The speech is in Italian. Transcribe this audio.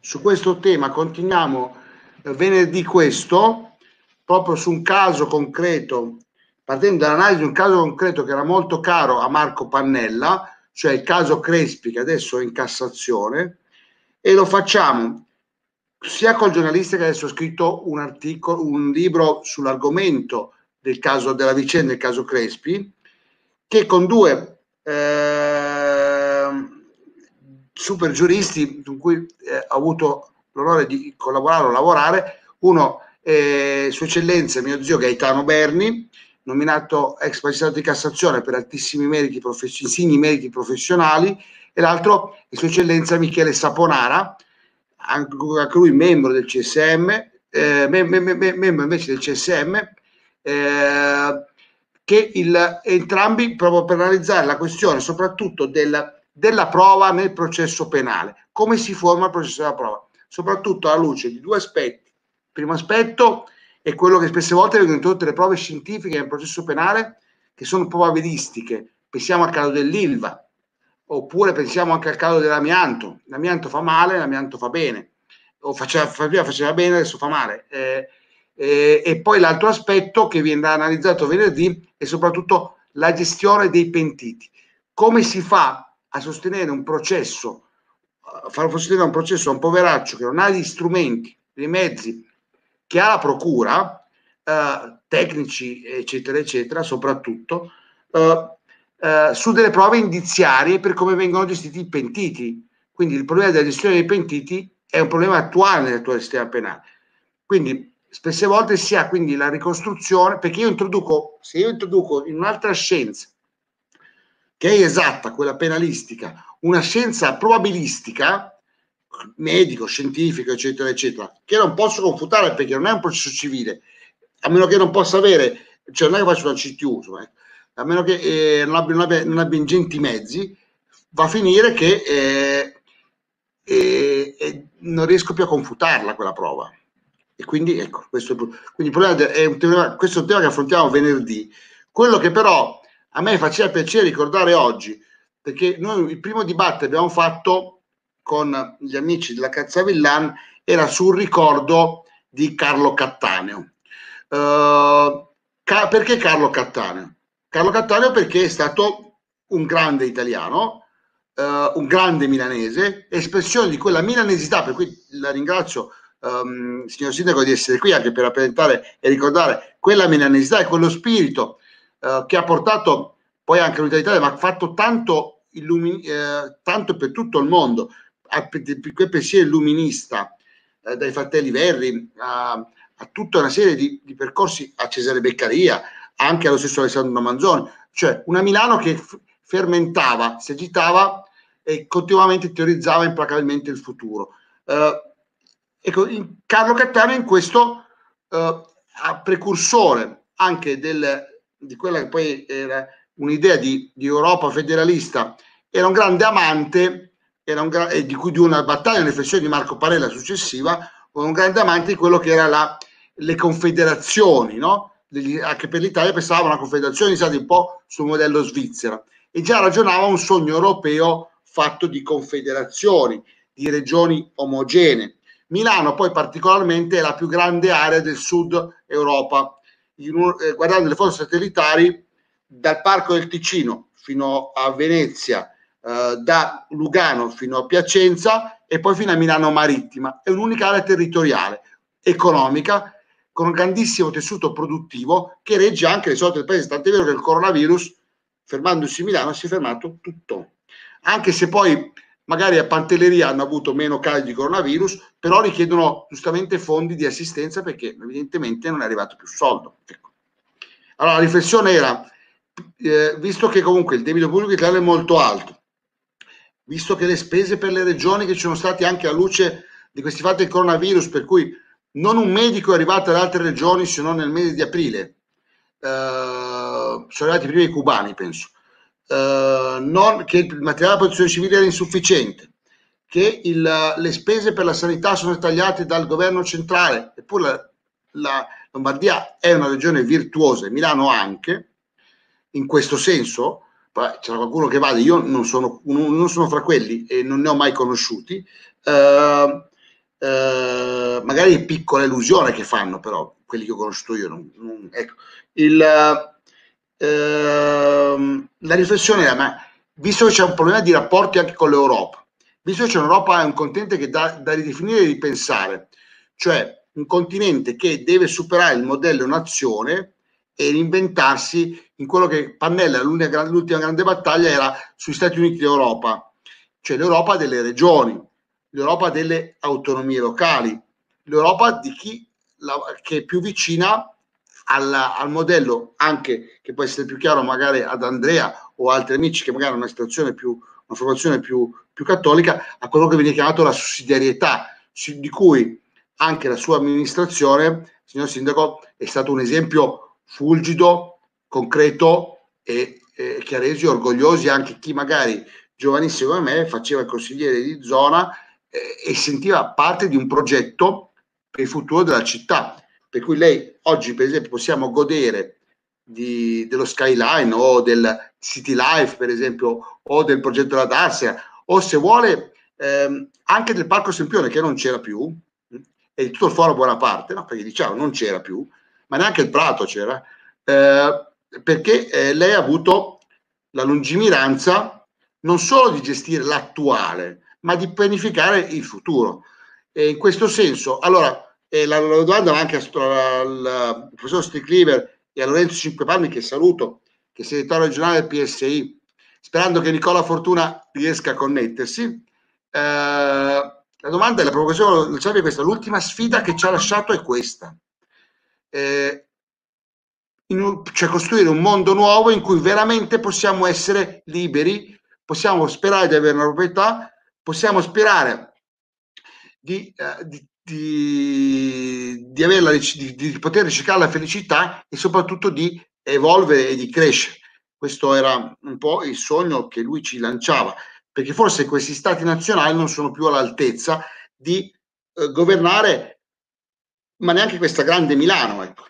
su questo tema continuiamo eh, venerdì questo, proprio su un caso concreto, partendo dall'analisi di un caso concreto che era molto caro a Marco Pannella, cioè il caso Crespi che adesso è in Cassazione, e lo facciamo sia col giornalista che adesso ha scritto un articolo, un libro sull'argomento del caso della vicenda del caso Crespi, che con due eh, super giuristi con cui eh, ho avuto l'onore di collaborare o lavorare. Uno, eh, Sua Eccellenza, mio zio Gaetano Berni, nominato ex magistrato di Cassazione per altissimi meriti profession- insigni meriti professionali, e l'altro è Sua Eccellenza Michele Saponara, anche, lui membro del CSM, eh, me- me- me- membro invece del CSM, eh, che il, entrambi proprio per analizzare la questione soprattutto del della prova nel processo penale. Come si forma il processo della prova? Soprattutto alla luce di due aspetti. Il primo aspetto è quello che spesse volte vengono introdotte le prove scientifiche nel processo penale che sono probabilistiche. Pensiamo al caso dell'ILVA, oppure pensiamo anche al caso dell'amianto. L'amianto fa male, l'amianto fa bene. O faceva, prima faceva bene, adesso fa male. Eh, eh, e poi l'altro aspetto che viene analizzato venerdì è soprattutto la gestione dei pentiti. Come si fa a sostenere un processo, a farlo sostenere un processo a un poveraccio che non ha gli strumenti, i mezzi che ha la procura, eh, tecnici, eccetera, eccetera, soprattutto, eh, eh, su delle prove indiziarie per come vengono gestiti i pentiti. Quindi il problema della gestione dei pentiti è un problema attuale nel sistema penale. Quindi spesse volte si ha quindi la ricostruzione, perché io introduco, se io introduco in un'altra scienza che è esatta, quella penalistica, una scienza probabilistica, medico, scientifico, eccetera, eccetera, che non posso confutare perché non è un processo civile, a meno che non possa avere, cioè non è che faccio una CTU, insomma, eh, a meno che eh, non, abbia, non, abbia, non, abbia, ingenti mezzi, va a finire che eh, eh, eh non riesco più a confutarla quella prova. E quindi, ecco, questo, quindi il problema è un tema, questo è un tema che affrontiamo venerdì. Quello che però a me faceva piacere ricordare oggi, perché noi il primo dibattito che abbiamo fatto con gli amici della Cazzavillan era sul ricordo di Carlo Cattaneo. Uh, ca- perché Carlo Cattaneo? Carlo Cattaneo perché è stato un grande italiano, uh, un grande milanese, espressione di quella milanesità, per cui la ringrazio um, signor Sindaco di essere qui anche per rappresentare e ricordare quella milanesità e quello spirito eh, che ha portato poi anche l'Unità d'Italia, ma ha fatto tanto, illumi- eh, tanto per tutto il mondo, quel pensiero illuminista, eh, dai fratelli Verri a, a, tutta una serie di, di, percorsi, a Cesare Beccaria, anche allo stesso Alessandro Manzoni, cioè una Milano che f- fermentava, si agitava e continuamente teorizzava implacabilmente il futuro. Eh, ecco, Carlo Cattaneo in questo eh, precursore anche del, di quella che poi era un'idea di, di Europa federalista, era un grande amante, era un gra- eh, di cui di una battaglia, riflessione di Marco Parella successiva, un grande amante di quello che era le confederazioni, no? Degli, anche per l'Italia pensava una confederazione stata un po' sul modello svizzera e già ragionava un sogno europeo fatto di confederazioni, di regioni omogenee. Milano poi particolarmente è la più grande area del sud Europa, un, eh, guardando le foto satellitari dal Parco del Ticino fino a Venezia, eh, da Lugano fino a Piacenza e poi fino a Milano Marittima. È un'unica area territoriale, economica, con un grandissimo tessuto produttivo che regge anche le sorti del paese, tant'è vero che il coronavirus, fermandosi Milano, si è fermato tutto. Anche se poi magari a Pantelleria hanno avuto meno casi di coronavirus, però richiedono giustamente fondi di assistenza perché evidentemente non è arrivato più soldo. Ecco. Allora la riflessione era, eh, visto che comunque il debito pubblico italiano è molto alto, visto che le spese per le regioni che ci sono state anche a luce di questi fatti del coronavirus, per cui non un medico è arrivato ad altre regioni se non nel mese di aprile, eh, sono arrivati prima i cubani, penso eh, non, che il materiale della protezione civile era insufficiente, che il, le spese per la sanità sono tagliate dal governo centrale, eppure la, la Lombardia è una regione virtuosa, Milano anche, in questo senso, c'era qualcuno che vale, io non sono, non sono, fra quelli e non ne ho mai conosciuti, eh, eh, magari piccola illusione che fanno però, quelli che ho conosciuto io. Non, non, ecco. Il, Ehm, la riflessione era, ma visto che c'è un problema di rapporti anche con l'Europa, visto che c'è un'Europa, è un continente che da, da ridefinire e ripensare, cioè un continente che deve superare il modello nazione e reinventarsi in quello che Pannella, l'ultima grande battaglia era sugli Stati Uniti d'Europa, cioè l'Europa delle regioni, l'Europa delle autonomie locali, l'Europa di chi la, che è più vicina a alla, al modello anche che può essere più chiaro magari ad Andrea o altri amici che magari hanno una situazione più una formazione più, più cattolica a quello che viene chiamato la sussidiarietà di cui anche la sua amministrazione signor sindaco è stato un esempio fulgido concreto e eh, che ha reso orgogliosi anche chi magari giovanissimo come me faceva il consigliere di zona eh, e sentiva parte di un progetto per il futuro della città per cui lei oggi per esempio possiamo godere di, dello Skyline o del City Life per esempio o del progetto della Tarsia o se vuole ehm, anche del Parco Sempione che non c'era più mm, e di tutto il foro buona parte, no? perché diciamo non c'era più, ma neanche il Prato c'era, eh, perché eh, lei ha avuto la lungimiranza non solo di gestire l'attuale, ma di pianificare il futuro. E in questo senso, allora, la, la domanda va anche al professor Sticliver e a Lorenzo Cinquepalmi, che saluto, che è segretario regionale del PSI, sperando che Nicola Fortuna riesca a connettersi. Eh, la domanda e la provocazione Luciano è questa, l'ultima sfida che ci ha lasciato è questa. Eh, un, cioè costruire un mondo nuovo in cui veramente possiamo essere liberi, possiamo sperare di avere una proprietà, possiamo sperare di, eh, di di, di, averla, di, di poter ricercare la felicità e soprattutto di evolvere e di crescere. Questo era un po' il sogno che lui ci lanciava, perché forse questi stati nazionali non sono più all'altezza di eh, governare, ma neanche questa grande Milano. Ecco.